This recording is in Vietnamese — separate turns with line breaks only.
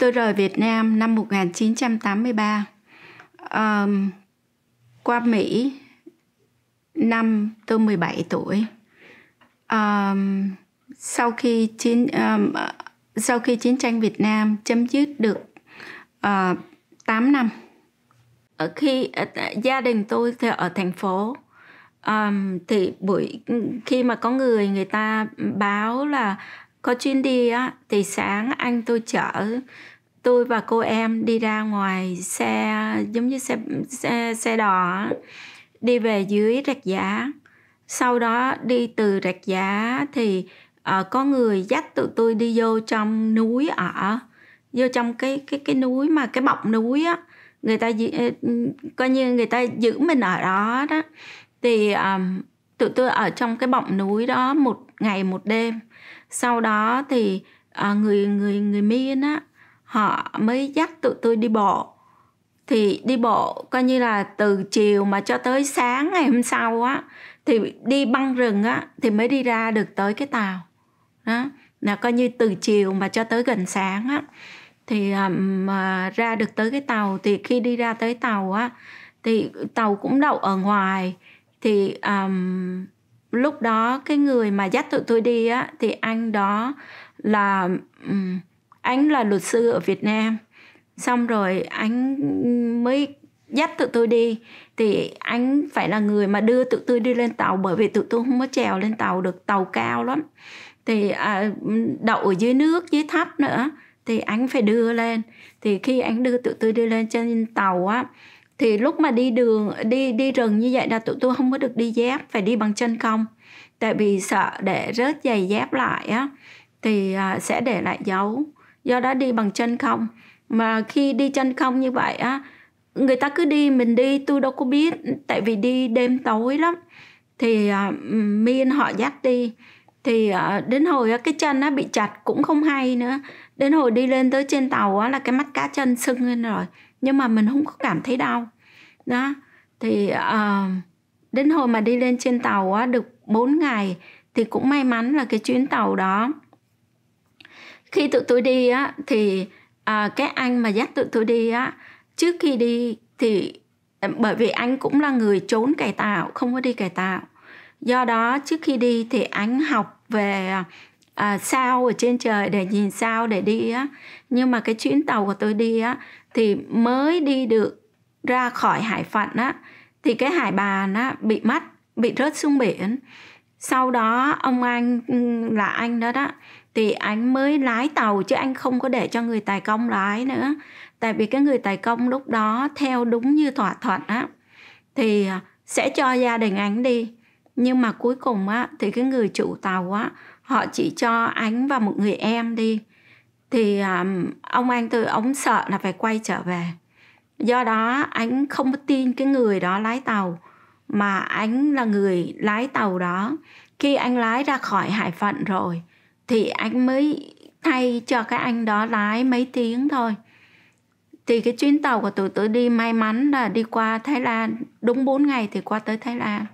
Tôi rời Việt Nam năm 1983 um, qua Mỹ năm tôi 17 tuổi. Um, sau khi chiến um, sau khi chiến tranh Việt Nam chấm dứt được uh, ờ, 8 năm. Ở ờ, khi uh, gia đình tôi thì ở thành phố um, thì buổi khi mà có người người ta báo là có chuyến đi á thì sáng anh tôi chở tôi và cô em đi ra ngoài xe giống như xe xe, xe đò đi về dưới rạch giá sau đó đi từ rạch giá thì uh, có người dắt tụi tôi đi vô trong núi ở vô trong cái cái cái núi mà cái bọc núi á người ta ờ, coi như người ta giữ mình ở đó đó thì um, tụi tôi ở trong cái bọc núi đó một ngày một đêm sau đó thì à, người người người miên á họ mới dắt tụi tôi đi bộ thì đi bộ coi như là từ chiều mà cho tới sáng ngày hôm sau á thì đi băng rừng á thì mới đi ra được tới cái tàu đó là coi như từ chiều mà cho tới gần sáng á thì à, mà ra được tới cái tàu thì khi đi ra tới tàu á thì tàu cũng đậu ở ngoài thì um, lúc đó cái người mà dắt tụi tôi đi á thì anh đó là anh là luật sư ở Việt Nam xong rồi anh mới dắt tụi tôi đi thì anh phải là người mà đưa tụi tôi đi lên tàu bởi vì tụi tôi không có trèo lên tàu được tàu cao lắm thì à, đậu ở dưới nước dưới thấp nữa thì anh phải đưa lên thì khi anh đưa tụi tôi đi lên trên tàu á thì lúc mà đi đường đi đi rừng như vậy là tụi tôi không có được đi dép phải đi bằng chân không tại vì sợ để rớt giày dép lại á thì à, sẽ để lại dấu do đó đi bằng chân không mà khi đi chân không như vậy á người ta cứ đi mình đi tôi đâu có biết tại vì đi đêm tối lắm thì uh, à, miên họ dắt đi thì uh, đến hồi uh, cái chân nó bị chặt cũng không hay nữa đến hồi đi lên tới trên tàu á là cái mắt cá chân sưng lên rồi nhưng mà mình không có cảm thấy đau đó thì uh, đến hồi mà đi lên trên tàu á được 4 ngày thì cũng may mắn là cái chuyến tàu đó khi tụi tôi đi á thì uh, cái anh mà dắt tụi tôi đi á trước khi đi thì bởi vì anh cũng là người trốn cải tạo không có đi cải tạo do đó trước khi đi thì anh học về ờ, à, sao ở trên trời để nhìn sao để đi á nhưng mà cái chuyến tàu của tôi đi á thì mới đi được ra khỏi hải phận á thì cái hải bàn á bị mất bị rớt xuống biển sau đó ông anh là anh đó đó thì anh mới lái tàu chứ anh không có để cho người tài công lái nữa tại vì cái người tài công lúc đó theo đúng như thỏa thuận á thì à, sẽ cho gia đình anh đi nhưng mà cuối cùng á thì cái người chủ tàu á họ chỉ cho ánh và một người em đi thì um, ông anh tôi ông sợ là phải quay trở về do đó anh không tin cái người đó lái tàu mà anh là người lái tàu đó khi anh lái ra khỏi hải phận rồi thì anh mới thay cho cái anh đó lái mấy tiếng thôi thì cái chuyến tàu của tụi tôi đi may mắn là đi qua Thái Lan đúng 4 ngày thì qua tới Thái Lan